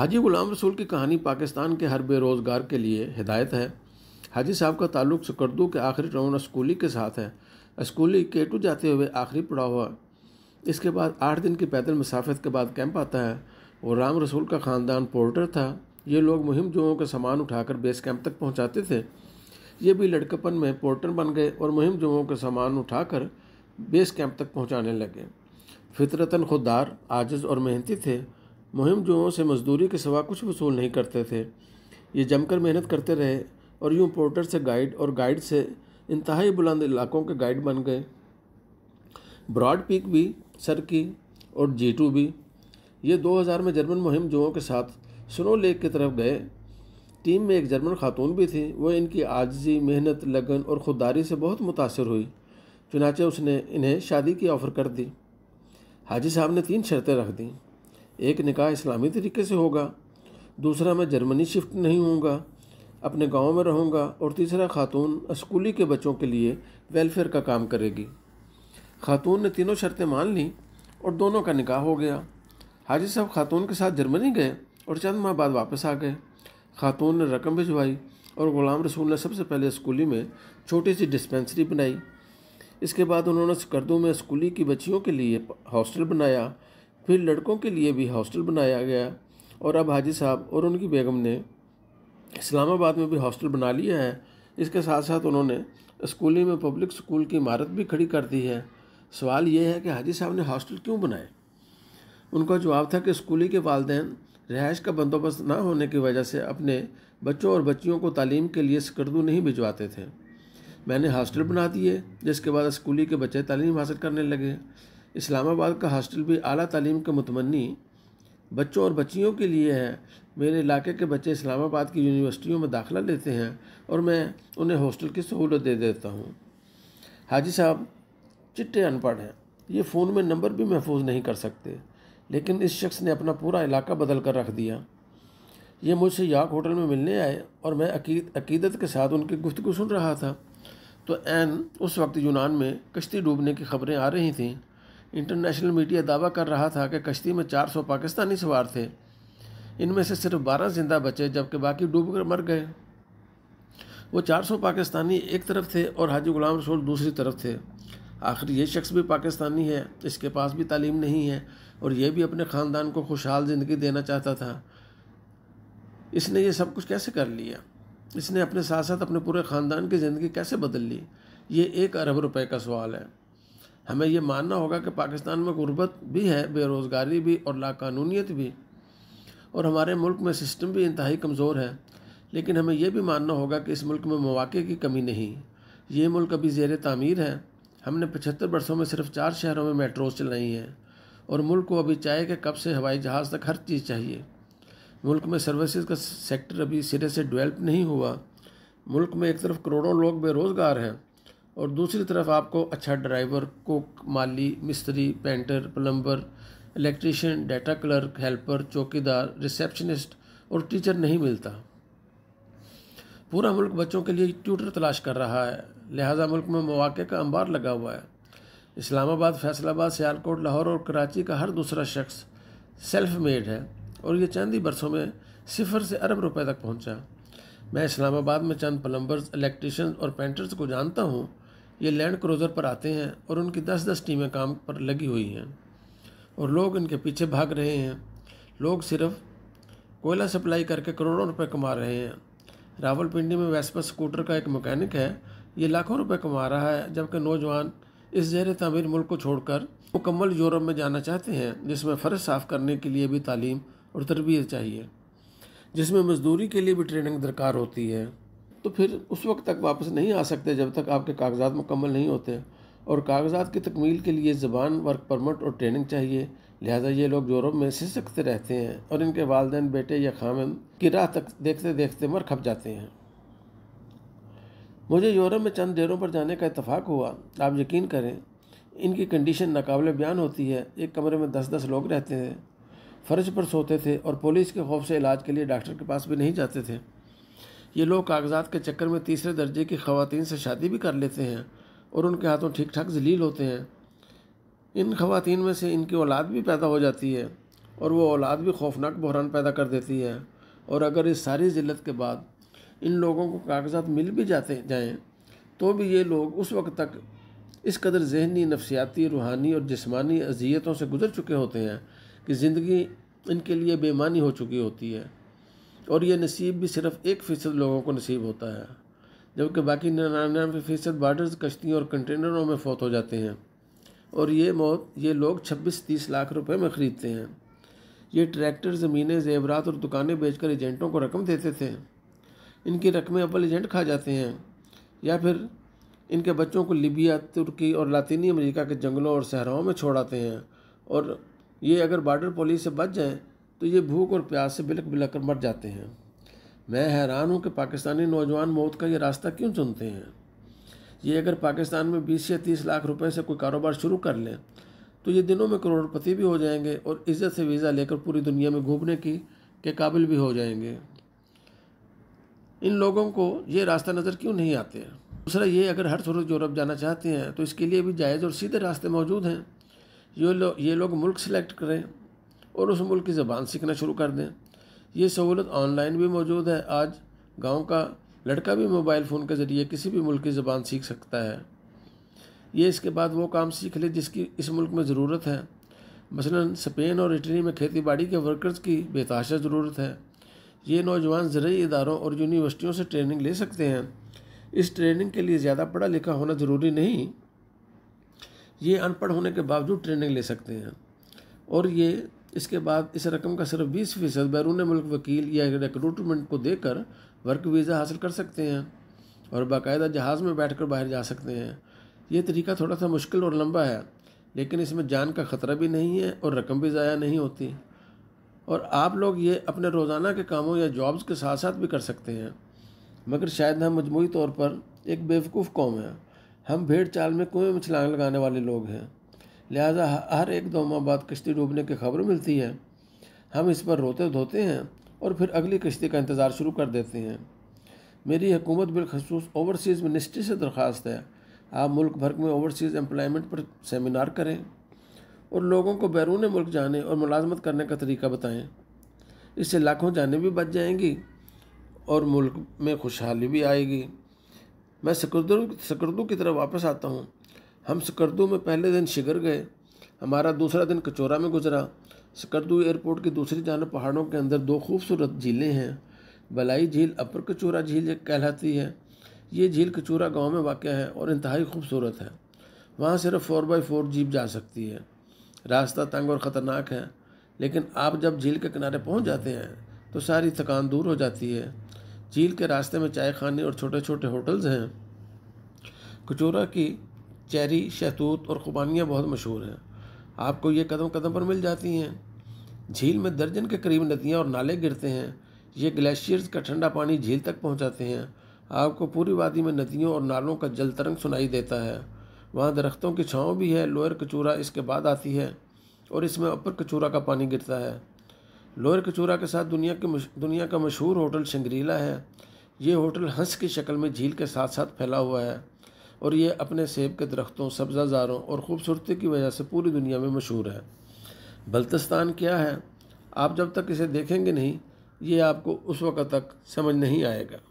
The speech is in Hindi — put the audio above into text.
हाजी ग़ुलाम रसूल की कहानी पाकिस्तान के हर बेरोज़गार के लिए हिदायत है हाजी साहब का ताल्लुक सकर्दू के आखिरी राउंड स्कूली के साथ है स्कूली के टू जाते हुए आखिरी पड़ा हुआ इसके बाद आठ दिन की पैदल मुसाफत के बाद कैंप आता है और राम रसूल का ख़ानदान पोर्टर था ये लोग मुहिम जुओं का सामान उठाकर बेस कैंप तक पहुँचाते थे ये भी लड़कपन में पोर्टर बन गए और मुहिम जुओं का सामान उठाकर बेस कैंप तक पहुँचाने लगे फितरतन खुददार आजज़ और मेहनती थे मुहिम जुओं से मजदूरी के सिवा कुछ वसूल नहीं करते थे ये जमकर मेहनत करते रहे और यूँ पोर्टर से गाइड और गाइड से इंतहाई बुलंद इलाकों के गाइड बन गए ब्रॉड पीक भी सर की और जी टू भी ये 2000 में जर्मन मुहिम जुओं के साथ स्नो लेक की तरफ गए टीम में एक जर्मन खातून भी थी वह इनकी आजजी मेहनत लगन और खुददारी से बहुत मुतासर हुई चुनाचे उसने इन्हें शादी की ऑफ़र कर दी हाजी साहब ने तीन शर्तें रख दीं एक निकाह इस्लामी तरीके से होगा दूसरा मैं जर्मनी शिफ्ट नहीं होऊंगा अपने गांव में रहूंगा और तीसरा खातून स्कूली के बच्चों के लिए वेलफेयर का काम करेगी खातून ने तीनों शर्तें मान लीं और दोनों का निकाह हो गया हाजी साहब खातून के साथ जर्मनी गए और चंद माह बाद वापस आ गए खातून ने रकम भिजवाई और ग़ुलाम रसूल ने सबसे पहले स्कूली में छोटी सी डिस्पेंसरी बनाई इसके बाद उन्होंने स्कर्दों में स्कूली की बच्चियों के लिए हॉस्टल बनाया फिर लड़कों के लिए भी हॉस्टल बनाया गया और अब हाजी साहब और उनकी बेगम ने इस्लामाबाद में भी हॉस्टल बना लिया है इसके साथ साथ उन्होंने स्कूली में पब्लिक स्कूल की इमारत भी खड़ी कर दी है सवाल ये है कि हाजी साहब ने हॉस्टल क्यों बनाए उनका जवाब था कि स्कूली के वालदे रिहाइश का बंदोबस्त ना होने की वजह से अपने बच्चों और बच्चियों को तालीम के लिए सकर्दू नहीं भिजवाते थे मैंने हॉस्टल बना दिए जिसके बाद स्कूली के बच्चे तालीम हासिल करने लगे इस्लामाबाद का हॉस्टल भी अली तलीम के मतमनी बच्चों और बच्चियों के लिए है मेरे इलाके के बच्चे इस्लामाबाद की यूनिवर्सिटियों में दाखिला लेते हैं और मैं उन्हें हॉस्टल की सहूलत दे देता हूँ हाजी साहब चिट्टे अनपढ़ हैं ये फ़ोन में नंबर भी महफूज नहीं कर सकते लेकिन इस शख्स ने अपना पूरा इलाका बदल कर रख दिया ये मुझसे याक होटल में मिलने आए और मैं अकीद अकीदत के साथ उनकी गुफ्तु सुन रहा था तो एन उस वक्त यूनान में कश्ती डूबने की खबरें आ रही थीं इंटरनेशनल मीडिया दावा कर रहा था कि कश्ती में 400 पाकिस्तानी सवार थे इनमें से सिर्फ 12 जिंदा बचे जबकि बाकी डूब कर मर गए वो 400 पाकिस्तानी एक तरफ थे और हाजी गुलाम रसूल दूसरी तरफ थे आखिर ये शख्स भी पाकिस्तानी है इसके पास भी तालीम नहीं है और ये भी अपने ख़ानदान को खुशहाल ज़िंदगी देना चाहता था इसने ये सब कुछ कैसे कर लिया इसने अपने साथ साथ अपने पूरे ख़ानदान की ज़िंदगी कैसे बदल ली ये एक अरब रुपए का सवाल है हमें ये मानना होगा कि पाकिस्तान में गुर्बत भी है बेरोज़गारी भी और लाकानूनीत भी और हमारे मुल्क में सिस्टम भी इंतहाई कमज़ोर है लेकिन हमें यह भी मानना होगा कि इस मुल्क में मौाक़े की कमी नहीं ये मुल्क अभी जेर तामीर है हमने पचहत्तर बरसों में सिर्फ चार शहरों में मेट्रोज चलाई हैं और मुल्क को अभी चाय के कप से हवाई जहाज़ तक हर चीज़ चाहिए मुल्क में सर्विसेज का सेक्टर अभी सिरे से डेवलप नहीं हुआ मुल्क में एक तरफ करोड़ों लोग बेरोज़गार हैं और दूसरी तरफ आपको अच्छा ड्राइवर कुक माली मिस्त्री painter plumber electrician data clerk helper चौकीदार रिसेप्शनिस्ट और टीचर नहीं मिलता पूरा मुल्क बच्चों के लिए ट्यूटर तलाश कर रहा है लिहाजा मुल्क में मौाक़े का अंबार लगा हुआ है इस्लामाबाद फैसलाबाद सियालकोट लाहौर और कराची का हर दूसरा शख्स सेल्फ मेड है और ये चंद ही बरसों में सिफर से अरब रुपए तक पहुंचा। मैं इस्लामाबाद में चंद प्लम्बर्स इलेक्ट्रीशन और पेंटर्स को जानता हूँ ये लैंड क्रूज़र पर आते हैं और उनकी दस दस टीमें काम पर लगी हुई हैं और लोग इनके पीछे भाग रहे हैं लोग सिर्फ कोयला सप्लाई करके करोड़ों रुपए कमा रहे हैं रावलपिंडी में वैसपा स्कूटर का एक मैकेनिक है ये लाखों रुपए कमा रहा है जबकि नौजवान इस जहर तमीर मुल्क को छोड़कर मुकम्मल यूरोप में जाना चाहते हैं जिसमें फ़र्ज साफ़ करने के लिए भी तालीम और तरबियत चाहिए जिसमें मजदूरी के लिए भी ट्रेनिंग दरकार होती है तो फिर उस वक्त तक वापस नहीं आ सकते जब तक आपके कागजात मुकम्मल नहीं होते और कागजात की तकमील के लिए ज़बान वर्क परमिट और ट्रेनिंग चाहिए लिहाजा ये लोग यूरोप में से सकते रहते हैं और इनके वालदे बेटे या खाम की राह तक देखते देखते मर खप जाते हैं मुझे यूरोप में चंद डेरों पर जाने का इतफाक़ हुआ आप यकीन करें इनकी कंडीशन नाकबले बयान होती है एक कमरे में दस दस लोग रहते हैं फर्ज पर सोते थे और पुलिस के खौफ से इलाज के लिए डॉक्टर के पास भी नहीं जाते थे ये लोग कागजात के चक्कर में तीसरे दर्जे की खवतिन से शादी भी कर लेते हैं और उनके हाथों ठीक ठाक जलील होते हैं इन खातन में से इनकी औलाद भी पैदा हो जाती है और वो औलाद भी खौफनाक बहरान पैदा कर देती है और अगर इस सारी जिल्लत के बाद इन लोगों को कागजात मिल भी जाते जाएँ तो भी ये लोग उस वक्त तक इस कदर जहनी नफसियाती रूहानी और जिसमानी अजियतों से गुजर चुके होते हैं कि ज़िंदगी इनके लिए बेमानी हो चुकी होती है और ये नसीब भी सिर्फ एक फ़ीसद लोगों को नसीब होता है जबकि बाकी निन्यानवे फ़ीसद बार्डर्स कश्तियों और कंटेनरों में फौत हो जाते हैं और ये मौत ये लोग छब्बीस तीस लाख रुपए में ख़रीदते हैं ये ट्रैक्टर ज़मीनें जेवरात और दुकानें बेचकर एजेंटों को रकम देते थे इनकी रकमें अव्वल एजेंट खा जाते हैं या फिर इनके बच्चों को लीबिया तुर्की और लातीनी अमेरिका के जंगलों और सहराओं में छोड़ाते हैं और ये अगर बार्डर पुलिस से बच जाएँ तो ये भूख और प्यास से बिलक बिलक कर मर जाते हैं मैं हैरान हूँ कि पाकिस्तानी नौजवान मौत का ये रास्ता क्यों चुनते हैं ये अगर पाकिस्तान में बीस या तीस लाख रुपए से कोई कारोबार शुरू कर लें तो ये दिनों में करोड़पति भी हो जाएंगे और इज्जत से वीज़ा लेकर पूरी दुनिया में घूमने की के काबिल भी हो जाएंगे इन लोगों को ये रास्ता नज़र क्यों नहीं आते दूसरा ये अगर हर सूरत यूरोप जाना चाहते हैं तो इसके लिए भी जायज़ और सीधे रास्ते मौजूद हैं ये लोग ये लोग मुल्क सेलेक्ट करें और उस मुल्क की ज़बान सीखना शुरू कर दें ये सहूलत ऑनलाइन भी मौजूद है आज गांव का लड़का भी मोबाइल फ़ोन के ज़रिए किसी भी मुल्क की ज़बान सीख सकता है ये इसके बाद वो काम सीख ले जिसकी इस मुल्क में ज़रूरत है मसलन स्पेन और इटली में खेती बाड़ी के वर्कर्स की बेताशा ज़रूरत है ये नौजवान ज़रूरी इदारों और यूनिवर्सिटियों से ट्रेनिंग ले सकते हैं इस ट्रेनिंग के लिए ज़्यादा पढ़ा लिखा होना ज़रूरी नहीं ये अनपढ़ होने के बावजूद ट्रेनिंग ले सकते हैं और ये इसके बाद इस रकम का सिर्फ बीस फीसद बैरून मुल्क वकील या रिक्रूटमेंट को देकर वर्क वीज़ा हासिल कर सकते हैं और बाकायदा जहाज़ में बैठकर बाहर जा सकते हैं ये तरीका थोड़ा सा मुश्किल और लंबा है लेकिन इसमें जान का ख़तरा भी नहीं है और रकम भी ज़ाया नहीं होती और आप लोग ये अपने रोज़ाना के कामों या जॉब्स के साथ साथ भी कर सकते हैं मगर शायद हम मजमू तौर पर एक बेवकूफ़ कौम है हम भेड़ चाल में कुएं में छलांग लगाने वाले लोग हैं लिहाजा हर एक दो माह बाद कश्ती डूबने की खबर मिलती है हम इस पर रोते धोते हैं और फिर अगली किश्ती का इंतज़ार शुरू कर देते हैं मेरी हुकूमत बिलखसूस ओवरसीज़ मिनिस्ट्री से दरख्वास्त है आप मुल्क भर में ओवरसीज़ एम्प्लॉयमेंट पर सेमिनार करें और लोगों को बैरून मुल्क जाने और मुलाजमत करने का तरीका बताएं इससे लाखों जाने भी बच जाएंगी और मुल्क में खुशहाली भी आएगी मैं सकर्दों की तरफ वापस आता हूँ हम सकरदू में पहले दिन शिगर गए हमारा दूसरा दिन कचोरा में गुजरा सकरदू एयरपोर्ट की दूसरी जानब पहाड़ों के अंदर दो खूबसूरत झीलें हैं बलाई झील अपर कचूरा झील कहलाती है ये झील कचूरा गांव में वाक़ है और इंतहाई खूबसूरत है वहाँ सिर्फ फ़ोर बाई फोर जीप जा सकती है रास्ता तंग और ख़तरनाक है लेकिन आप जब झील के किनारे पहुँच जाते हैं तो सारी थकान दूर हो जाती है झील के रास्ते में चाय खाने और छोटे छोटे होटल्स हैं कचूरा की चेरी शहतूत और खुबानियाँ बहुत मशहूर हैं आपको ये कदम कदम पर मिल जाती हैं झील में दर्जन के करीब नदियाँ और नाले गिरते हैं ये ग्लेशियर्स का ठंडा पानी झील तक पहुँचाते हैं आपको पूरी वादी में नदियों और नालों का जल तरंग सुनाई देता है वहाँ दरख्तों की छाँव भी है लोअर कचूरा इसके बाद आती है और इसमें अपर कचूरा का पानी गिरता है लोअर कचूरा के साथ दुनिया के दुनिया का मशहूर होटल शंगरीला है ये होटल हंस की शक्ल में झील के साथ साथ फैला हुआ है और ये अपने सेब के दरख्तों जारों और ख़ूबसूरती की वजह से पूरी दुनिया में मशहूर है बल्तिस्तान क्या है आप जब तक इसे देखेंगे नहीं ये आपको उस वक़्त तक समझ नहीं आएगा